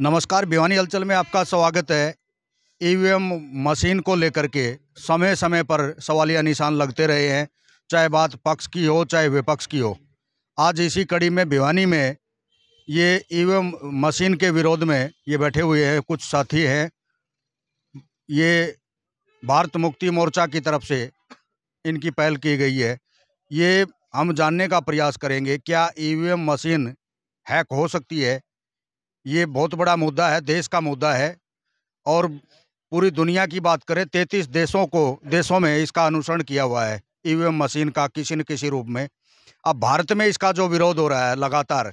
नमस्कार भिवानी हलचल में आपका स्वागत है ईवीएम e मशीन को लेकर के समय समय पर सवालिया निशान लगते रहे हैं चाहे बात पक्ष की हो चाहे विपक्ष की हो आज इसी कड़ी में भिवानी में ये ईवीएम e मशीन के विरोध में ये बैठे हुए हैं कुछ साथी हैं ये भारत मुक्ति मोर्चा की तरफ से इनकी पहल की गई है ये हम जानने का प्रयास करेंगे क्या ईवीएम e मशीन हैक हो सकती है ये बहुत बड़ा मुद्दा है देश का मुद्दा है और पूरी दुनिया की बात करें तैतीस देशों को देशों में इसका अनुसरण किया हुआ है ईवीएम मशीन का किसी न किसी रूप में अब भारत में इसका जो विरोध हो रहा है लगातार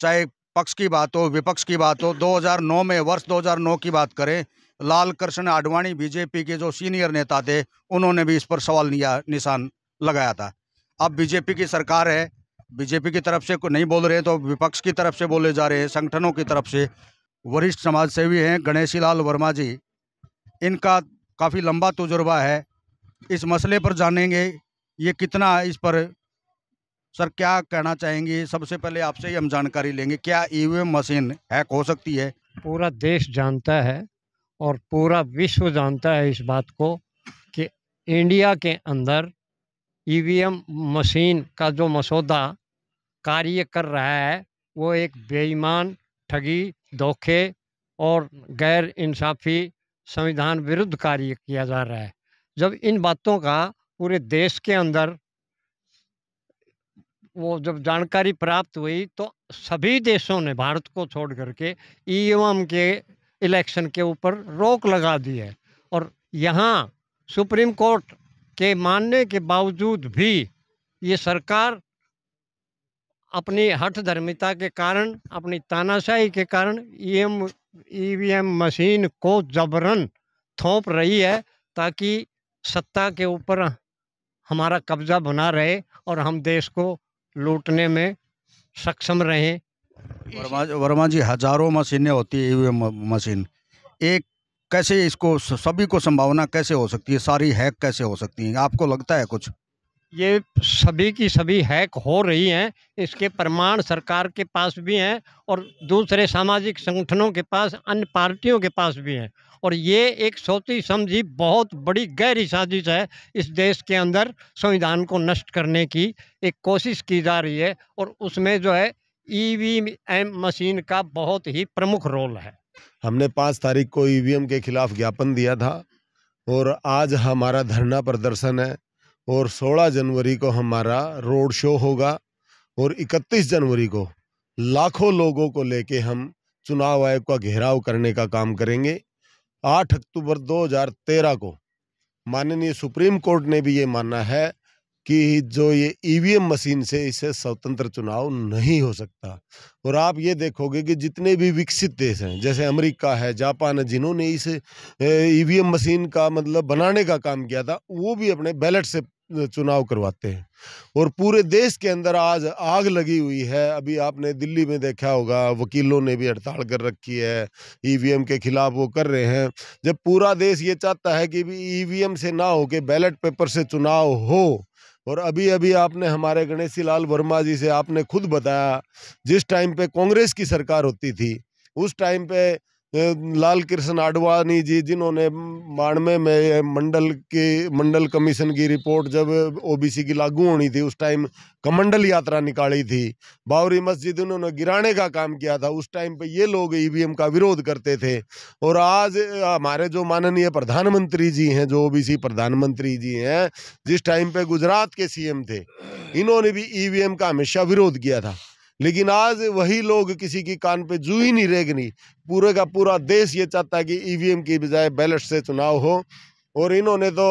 चाहे पक्ष की बात हो विपक्ष की बात हो 2009 में वर्ष 2009 की बात करें लाल कृष्ण आडवाणी बीजेपी के जो सीनियर नेता थे उन्होंने भी इस पर सवाल निशान लगाया था अब बीजेपी की सरकार है बीजेपी की तरफ से नहीं बोल रहे तो विपक्ष की तरफ से बोले जा रहे हैं संगठनों की तरफ से वरिष्ठ समाज सेवी हैं गणेशी लाल वर्मा जी इनका काफ़ी लंबा तजुर्बा है इस मसले पर जानेंगे ये कितना इस पर सर क्या कहना चाहेंगे सबसे पहले आपसे ही हम जानकारी लेंगे क्या ई मशीन हैक हो सकती है पूरा देश जानता है और पूरा विश्व जानता है इस बात को कि इंडिया के अंदर ई मशीन का जो मसौदा कार्य कर रहा है वो एक बेईमान ठगी धोखे और गैर इंसाफी संविधान विरुद्ध कार्य किया जा रहा है जब इन बातों का पूरे देश के अंदर वो जब जानकारी प्राप्त हुई तो सभी देशों ने भारत को छोड़ करके ई के इलेक्शन के ऊपर रोक लगा दी है और यहाँ सुप्रीम कोर्ट के मानने के बावजूद भी ये सरकार अपनी हठ धर्मिता के कारण अपनी तानाशाही के कारण ईएम ईवीएम मशीन को जबरन थोप रही है ताकि सत्ता के ऊपर हमारा कब्जा बना रहे और हम देश को लूटने में सक्षम रहें वर्मा वर्मा जी हजारों मशीनें होती है ईवीएम मशीन एक कैसे इसको सभी को संभावना कैसे हो सकती है सारी हैक कैसे हो सकती है आपको लगता है कुछ ये सभी की सभी हैक हो रही हैं इसके प्रमाण सरकार के पास भी हैं और दूसरे सामाजिक संगठनों के पास अन्य पार्टियों के पास भी हैं और ये एक सोची समझी बहुत बड़ी गहरी साजिश है इस देश के अंदर संविधान को नष्ट करने की एक कोशिश की जा रही है और उसमें जो है ईवीएम मशीन का बहुत ही प्रमुख रोल है हमने पाँच तारीख को ईवीएम के खिलाफ ज्ञापन दिया था और आज हमारा धरना प्रदर्शन है और 16 जनवरी को हमारा रोड शो होगा और 31 जनवरी को लाखों लोगों को लेके हम चुनाव आयोग का घेराव करने का काम करेंगे 8 अक्टूबर 2013 को माननीय सुप्रीम कोर्ट ने भी ये माना है कि जो ये ईवीएम मशीन से इसे स्वतंत्र चुनाव नहीं हो सकता और आप ये देखोगे कि जितने भी विकसित देश हैं जैसे अमेरिका है जापान है जिन्होंने इस ईवीएम मशीन का मतलब बनाने का काम किया था वो भी अपने बैलेट से चुनाव करवाते हैं और पूरे देश के अंदर आज आग लगी हुई है अभी आपने दिल्ली में देखा होगा वकीलों ने भी हड़ताल कर रखी है ईवीएम के खिलाफ वो कर रहे हैं जब पूरा देश ये चाहता है कि ईवीएम से ना हो के बैलेट पेपर से चुनाव हो और अभी अभी आपने हमारे गणेशी लाल वर्मा जी से आपने खुद बताया जिस टाइम पे कांग्रेस की सरकार होती थी उस टाइम पे लाल कृष्ण आडवाणी जी जिन्होंने बानवे में मंडल की मंडल कमीशन की रिपोर्ट जब ओबीसी की लागू होनी थी उस टाइम कमंडल यात्रा निकाली थी बावरी मस्जिद उन्होंने गिराने का काम किया था उस टाइम पे ये लोग ईवीएम का विरोध करते थे और आज हमारे जो माननीय प्रधानमंत्री जी हैं जो ओबीसी प्रधानमंत्री जी हैं जिस टाइम पर गुजरात के सी थे इन्होंने भी ई का हमेशा विरोध किया था लेकिन आज वही लोग किसी की कान पे जू ही नहीं रेगनी पूरे का पूरा देश ये चाहता है कि ईवीएम e की बजाय बैलेट से चुनाव हो और इन्होंने तो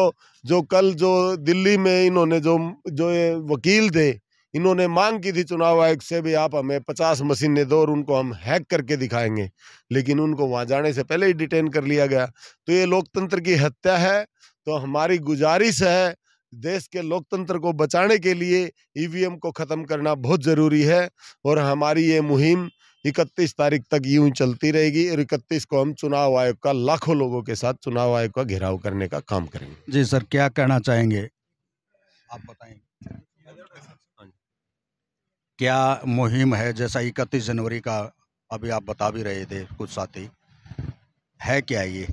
जो कल जो दिल्ली में इन्होंने जो जो ये वकील थे इन्होंने मांग की थी चुनाव आयोग से भी आप हमें पचास मशीनें दो और उनको हम हैक करके दिखाएंगे लेकिन उनको वहाँ जाने से पहले ही डिटेन कर लिया गया तो ये लोकतंत्र की हत्या है तो हमारी गुजारिश है देश के लोकतंत्र को बचाने के लिए ईवीएम e को ख़त्म करना बहुत ज़रूरी है और हमारी ये मुहिम इकतीस तारीख तक यूं चलती रहेगी और इकतीस को हम चुनाव आयोग का लाखों लोगों के साथ चुनाव आयोग का घेराव करने का काम करेंगे जी सर क्या कहना चाहेंगे आप बताएंगे हाँ क्या मुहिम है जैसा इकतीस जनवरी का अभी आप बता भी रहे थे कुछ साथी है क्या ये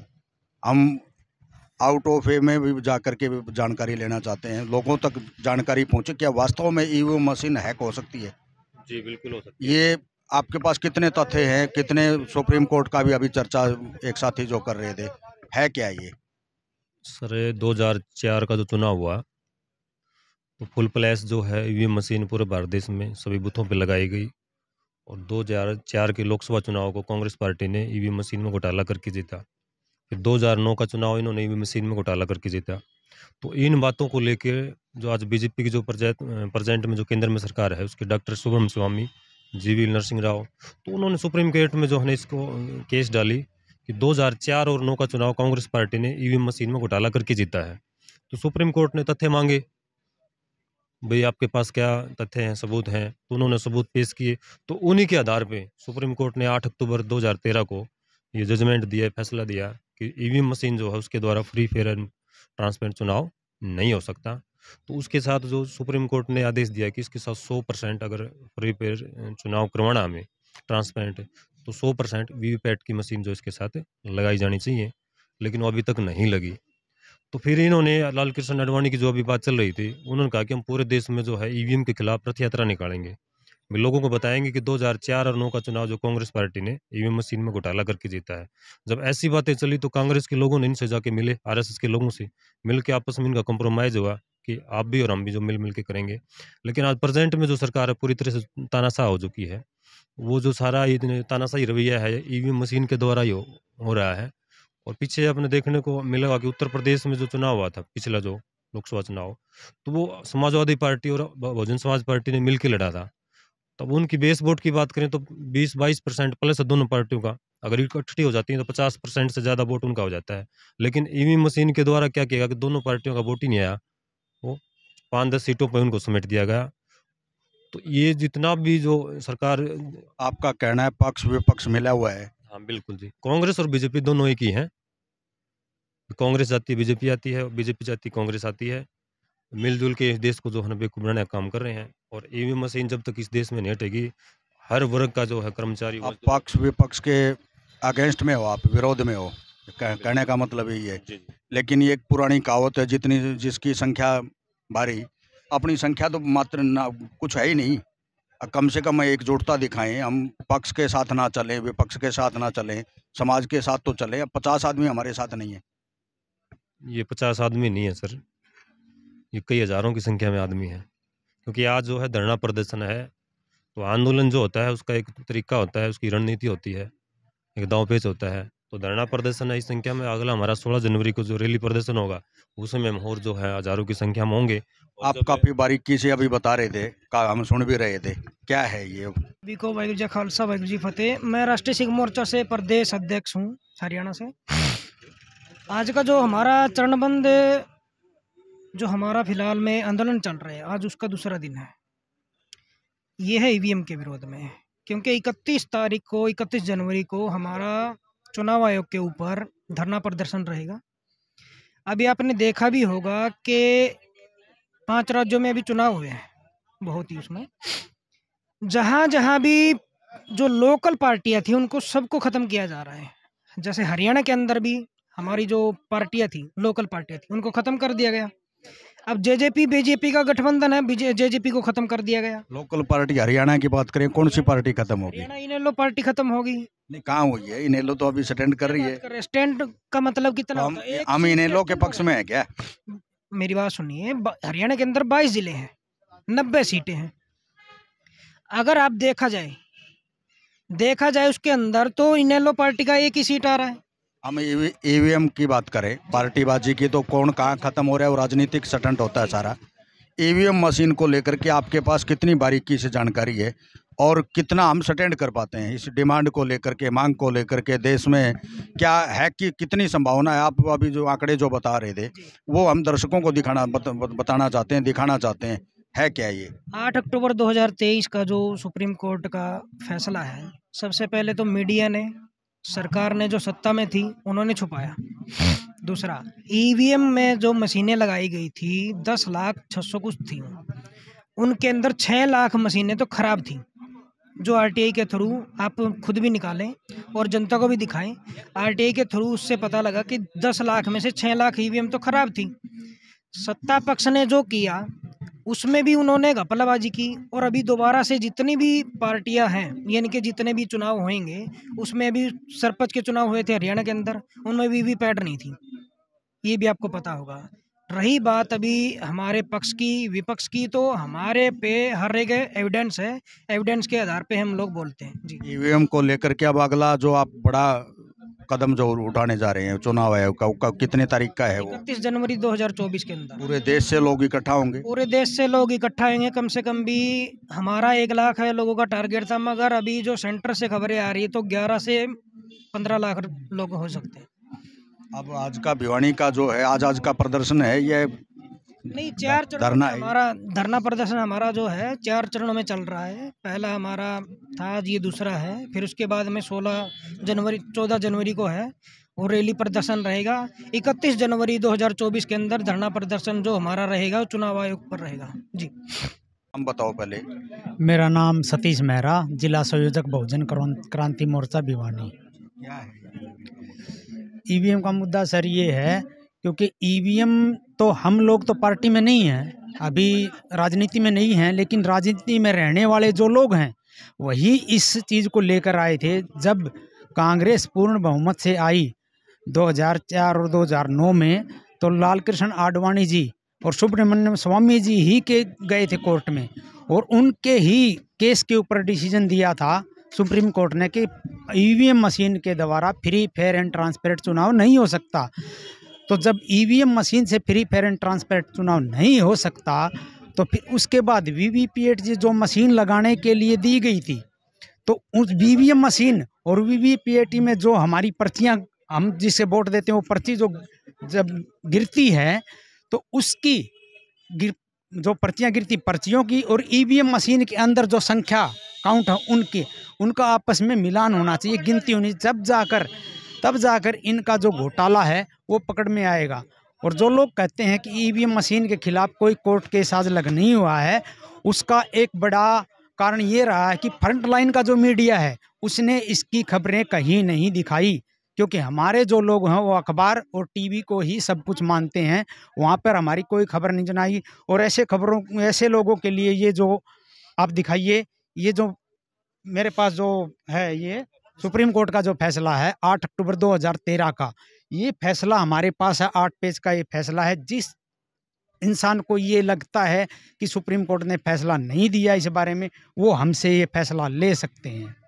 हम आउट ऑफ ए में भी जा करके भी जानकारी लेना चाहते हैं लोगों तक जानकारी पहुंचे क्या वास्तव में ई मशीन हैक हो सकती है जी बिल्कुल हो सकती ये आपके पास कितने तथ्य हैं कितने सुप्रीम कोर्ट का भी अभी चर्चा एक साथ ही जो कर रहे थे है क्या ये सर 2004 का जो चुनाव हुआ तो फुल प्लेस जो है ई मशीन पूरे भारत देश में सभी बूथों पर लगाई गई और 2004 के लोकसभा चुनाव को कांग्रेस पार्टी ने ई मशीन में घोटाला करके जीता फिर 2009 का चुनाव इन्होंने ईवीएम मशीन में घोटाला करके जीता तो इन बातों को लेकर जो आज बीजेपी की जो प्रजेंट में जो केंद्र में सरकार है उसके डॉक्टर शुभम स्वामी जी वी नरसिंह राव तो उन्होंने सुप्रीम कोर्ट में जो है इसको केस डाली कि 2004 और 9 का चुनाव कांग्रेस पार्टी ने ईवीएम मशीन में घोटाला करके जीता है तो सुप्रीम कोर्ट ने तथ्य मांगे भाई आपके पास क्या तथ्य हैं सबूत हैं तो उन्होंने सबूत पेश किए तो उन्हीं के आधार पे सुप्रीम कोर्ट ने 8 अक्टूबर 2013 को ये जजमेंट दिया फैसला दिया कि ईवीएम e मशीन जो है उसके द्वारा फ्री फेयर एंड ट्रांसपेरेंट चुनाव नहीं हो सकता तो उसके साथ जो सुप्रीम कोर्ट ने आदेश दिया कि इसके साथ सौ परसेंट अगर फ्री फेयर चुनाव करवाना हमें ट्रांसपेरेंट तो सौ परसेंट वीवीपैट की मशीन जो इसके साथ लगाई जानी चाहिए लेकिन वो अभी तक नहीं लगी तो फिर इन्होंने लाल कृष्ण अडवाणी की जो अभी बात चल रही थी उन्होंने कहा कि हम पूरे देश में जो है ईवीएम e के खिलाफ रथ यात्रा निकालेंगे लोगों को बताएंगे कि 2004 और 9 का चुनाव जो कांग्रेस पार्टी ने ईवीएम मशीन में घोटाला करके जीता है जब ऐसी बातें चली तो कांग्रेस के लोगों ने इनसे जाके मिले आरएसएस के लोगों से मिल के आपस में इनका कॉम्प्रोमाइज हुआ कि आप भी और हम भी जो मिल मिल के करेंगे लेकिन आज प्रेजेंट में जो सरकार है पूरी तरह से तानाशाह हो चुकी है वो जो सारा ये तानाशाही रवैया है ई मशीन के द्वारा ही हो, हो रहा है और पीछे अपने देखने को मिलेगा कि उत्तर प्रदेश में जो चुनाव हुआ था पिछला जो लोकसभा चुनाव तो वो समाजवादी पार्टी और बहुजन समाज पार्टी ने मिलकर लड़ा था अब उनकी बेस वोट की बात करें तो बीस बाईस परसेंट प्लस दोनों पार्टियों का अगर इकट्ठी हो जाती है तो पचास परसेंट से ज़्यादा वोट उनका हो जाता है लेकिन ईवीएम मशीन के द्वारा क्या किया गया कि दोनों पार्टियों का वोट ही नहीं आया वो पाँच दस सीटों पर उनको समेट दिया गया तो ये जितना भी जो सरकार आपका कहना है पक्ष विपक्ष मिला हुआ है हाँ बिल्कुल जी कांग्रेस और बीजेपी दोनों एक ही हैं कांग्रेस जाती है बीजेपी आती है बीजेपी जाती कांग्रेस आती है मिलजुल के इस देश को जो है ना बेवकूफ़ बनाने का काम कर रहे हैं और ई मशीन जब तक इस देश में नहीं हटेगी हर वर्ग का जो है कर्मचारी आप पक्ष विपक्ष के अगेंस्ट में हो आप विरोध में हो कह, कहने का मतलब यही है लेकिन ये एक पुरानी कहावत है जितनी जिसकी संख्या भारी अपनी संख्या तो मात्र ना कुछ है ही नहीं कम से कम एकजुटता दिखाएं हम पक्ष के साथ ना चलें विपक्ष के साथ ना चलें समाज के साथ तो चलें अब पचास आदमी हमारे साथ नहीं है ये पचास आदमी नहीं है सर ये कई हज़ारों की संख्या में आदमी हैं क्योंकि आज जो है धरना प्रदर्शन है तो आंदोलन जो होता है उसका एक तरीका होता है उसकी रणनीति होती है एक दाव पेच होता है तो धरना प्रदर्शन है इस संख्या में अगला हमारा 16 जनवरी को जो रैली प्रदर्शन होगा उसमें और जो है हजारों की संख्या में होंगे आप काफी बारीकी से अभी बता रहे थे का हम सुन भी रहे थे क्या है ये बीको वाहगुरु जी खालसा वाहगुरु जी फतेह मैं राष्ट्रीय सिख मोर्चा से प्रदेश अध्यक्ष हूँ हरियाणा से आज का जो हमारा चरणबंद जो हमारा फ़िलहाल में आंदोलन चल रहा है आज उसका दूसरा दिन है ये है ईवीएम e के विरोध में क्योंकि इकतीस तारीख को इकतीस जनवरी को हमारा चुनाव आयोग के ऊपर धरना प्रदर्शन रहेगा अभी आपने देखा भी होगा कि पांच राज्यों में अभी चुनाव हुए हैं बहुत ही उसमें जहाँ जहाँ भी जो लोकल पार्टियाँ थी उनको सबको ख़त्म किया जा रहा है जैसे हरियाणा के अंदर भी हमारी जो पार्टियाँ थी लोकल पार्टियाँ थी उनको ख़त्म कर दिया गया अब जेजेपी बीजेपी का गठबंधन है जेजेपी को खत्म कर दिया गया लोकल पार्टी हरियाणा की बात करें कौन सी पार्टी खत्म होगी इनेलो पार्टी खत्म होगी नहीं कहाँ हुई है इनेलो तो अभी स्टैंड कर रही है स्टैंड का मतलब कितना हम, हम इनेलो के पक्ष में है क्या मेरी बात सुनिए हरियाणा के अंदर बाईस जिले हैं नब्बे सीटें हैं अगर आप देखा जाए देखा जाए उसके अंदर तो इनेलो पार्टी का एक ही सीट आ रहा है हम ईवीएम e e की बात करें पार्टीबाजी की तो कौन कहाँ ख़त्म हो रहा है और राजनीतिक सटंट होता है सारा ईवीएम e मशीन को लेकर के आपके पास कितनी बारीकी से जानकारी है और कितना हम सटेंड कर पाते हैं इस डिमांड को लेकर के मांग को लेकर के देश में क्या है कि कितनी संभावना है आप अभी जो आंकड़े जो बता रहे थे वो हम दर्शकों को दिखाना बत, बताना चाहते हैं दिखाना चाहते हैं है क्या ये आठ अक्टूबर 2023 का जो सुप्रीम कोर्ट का फैसला है सबसे पहले तो मीडिया ने सरकार ने जो सत्ता में थी उन्होंने छुपाया हाँ। दूसरा ईवीएम में जो मशीनें लगाई गई थी दस लाख छह सौ कुछ थी उनके अंदर छः लाख मशीनें तो खराब थी जो आर के थ्रू आप खुद भी निकालें और जनता को भी दिखाएं आर के थ्रू उससे पता लगा कि दस लाख में से छः लाख ईवीएम तो खराब थी सत्ता पक्ष ने जो किया उसमें भी उन्होंने घपलाबाजी की और अभी दोबारा से जितनी भी पार्टियां हैं यानी कि जितने भी चुनाव होंगे उसमें भी सरपंच के चुनाव हुए थे हरियाणा के अंदर उनमें वी वी पैड नहीं थी ये भी आपको पता होगा रही बात अभी हमारे पक्ष की विपक्ष की तो हमारे पे हर एक एविडेंस है एविडेंस के आधार पे हम लोग बोलते हैं जी ईवीएम को लेकर के अब अगला जो आप बड़ा कदम जो उठाने जा रहे हैं चुनाव आयोग का, उसका कितने तारीख का है इकतीस जनवरी 2024 के अंदर पूरे देश से लोग इकट्ठा होंगे पूरे देश से लोग इकट्ठा होंगे कम से कम भी हमारा एक लाख है लोगों का टारगेट था मगर अभी जो सेंटर से खबरें आ रही है तो ग्यारह से पंद्रह लाख लोग हो सकते हैं अब आज का भिवानी का जो है आज आज का प्रदर्शन है यह नहीं चार चरण धरना हमारा धरना प्रदर्शन हमारा जो है चार चरणों में चल रहा है पहला हमारा था ये दूसरा है फिर उसके बाद में सोलह जनवरी चौदह जनवरी को है वो रैली प्रदर्शन रहेगा 31 जनवरी 2024 के अंदर धरना प्रदर्शन जो हमारा रहेगा वो चुनाव आयोग पर रहेगा जी हम बताओ पहले मेरा नाम सतीश मेहरा जिला संयोजक बहुजन क्रांति मोर्चा भिवानी ईवीएम का मुद्दा सर ये है क्योंकि ईवीएम तो हम लोग तो पार्टी में नहीं हैं अभी राजनीति में नहीं हैं लेकिन राजनीति में रहने वाले जो लोग हैं वही इस चीज़ को लेकर आए थे जब कांग्रेस पूर्ण बहुमत से आई 2004 और 2009 में तो लाल कृष्ण आडवाणी जी और सुब्रमण्यम स्वामी जी ही के गए थे कोर्ट में और उनके ही केस के ऊपर डिसीजन दिया था सुप्रीम कोर्ट ने कि ईवीएम मशीन के द्वारा फ्री फेयर एंड ट्रांसपेरेंट चुनाव नहीं हो सकता तो जब ईवीएम e मशीन से फ्री फेयर एंड ट्रांसपेरेंट चुनाव नहीं हो सकता तो फिर उसके बाद वीवीपीएट जो मशीन लगाने के लिए दी गई थी तो उस वीवीएम मशीन और वीवीपीएट में जो हमारी पर्चियाँ हम जिसे वोट देते हैं वो पर्ची जो जब गिरती है तो उसकी गिर जो पर्चियाँ गिरती पर्चियों की और ईवीएम e मशीन के अंदर जो संख्या काउंट है उनकी उनका आपस में मिलान होना चाहिए गिनती होनी जब जाकर तब जाकर इनका जो घोटाला है वो पकड़ में आएगा और जो लोग कहते हैं कि ई मशीन के खिलाफ कोई कोर्ट केस आज लग नहीं हुआ है उसका एक बड़ा कारण ये रहा है कि फ्रंट लाइन का जो मीडिया है उसने इसकी खबरें कहीं नहीं दिखाई क्योंकि हमारे जो लोग हैं वो अखबार और टीवी को ही सब कुछ मानते हैं वहाँ पर हमारी कोई खबर नहीं जनाई और ऐसे खबरों ऐसे लोगों के लिए ये जो आप दिखाइए ये जो मेरे पास जो है ये सुप्रीम कोर्ट का जो फैसला है 8 अक्टूबर 2013 का ये फैसला हमारे पास है आठ पेज का ये फैसला है जिस इंसान को ये लगता है कि सुप्रीम कोर्ट ने फैसला नहीं दिया इस बारे में वो हमसे ये फैसला ले सकते हैं